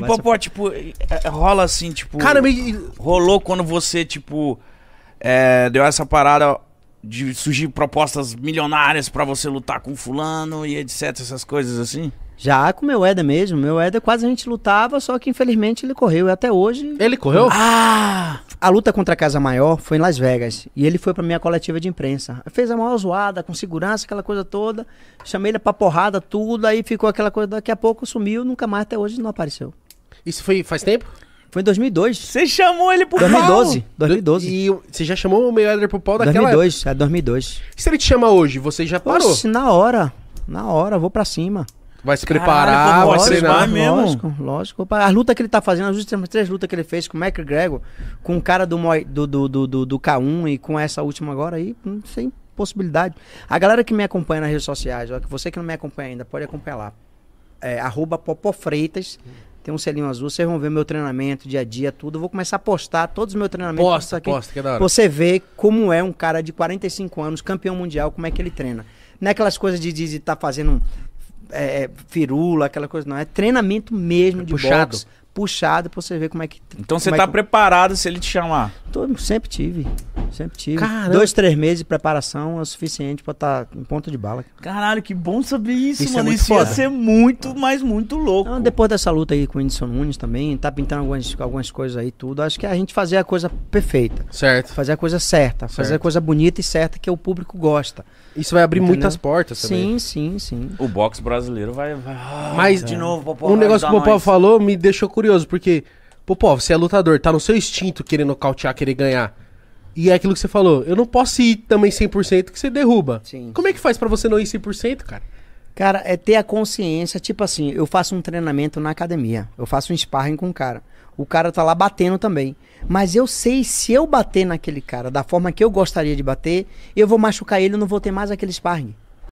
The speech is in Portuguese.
E Popó, tipo, tipo é, é, rola assim, tipo. Cara, meio... Rolou quando você, tipo, é, deu essa parada de surgir propostas milionárias para você lutar com fulano e etc, essas coisas assim? Já com o meu Eda mesmo. Meu Eda quase a gente lutava, só que infelizmente ele correu. E até hoje. Ele correu? Ah! A luta contra a Casa Maior foi em Las Vegas. E ele foi pra minha coletiva de imprensa. Fez a maior zoada, com segurança, aquela coisa toda. Chamei ele pra porrada, tudo. Aí ficou aquela coisa. Daqui a pouco sumiu, nunca mais até hoje não apareceu. Isso foi faz tempo? Foi em 2002. Você chamou ele pro 2012, pau? 2012. E você já chamou o Mayweather pro pau daquela 2002, época? é 2002. E se ele te chama hoje, você já parou? Oxe, na hora. Na hora, vou pra cima. Vai se Caralho, preparar, vai treinar. Mesmo. Lógico, lógico. A luta que ele tá fazendo, as últimas três lutas que ele fez com o Mac Gregor, com o cara do, do, do, do, do K1 e com essa última agora aí, hum, sem possibilidade. A galera que me acompanha nas redes sociais, você que não me acompanha ainda, pode acompanhar lá. É, arroba Popofreitas. Hum tem um selinho azul, vocês vão ver meu treinamento, dia a dia, tudo. Eu vou começar a postar todos os meus treinamentos. Posta, aqui, posta, que é da hora. Você vê como é um cara de 45 anos, campeão mundial, como é que ele treina. Não é aquelas coisas de estar tá fazendo é, é, firula, aquela coisa, não. É treinamento mesmo é de puxado. boxe. Puxado pra você ver como é que. Então você é tá que... preparado se ele te chamar? Tô, sempre tive. Sempre tive. Caramba. Dois, três meses de preparação é o suficiente pra estar tá em ponto de bala. Caralho, que bom saber isso, isso é mano. É isso foda. ia ser muito, mas muito louco. Então, depois dessa luta aí com o Whindersson Nunes também, tá pintando algumas, algumas coisas aí, tudo. Acho que a gente fazer a coisa perfeita. Certo. Fazer a coisa certa. Certo. Fazer a coisa bonita e certa que o público gosta. Isso vai abrir Entendeu? muitas portas também. Sim, sim, sim. O boxe brasileiro vai. vai... Ah, mas, de é. novo, Popó. Um negócio que o Popó falou me deixou curioso, porque. Popó, você é lutador, tá no seu instinto querer nocautear, querer ganhar. E é aquilo que você falou, eu não posso ir também 100% que você derruba. Sim. Como é que faz para você não ir 100%, cara? Cara, é ter a consciência, tipo assim, eu faço um treinamento na academia, eu faço um sparring com o um cara. O cara tá lá batendo também. Mas eu sei se eu bater naquele cara da forma que eu gostaria de bater, eu vou machucar ele, eu não vou ter mais aquele sparring.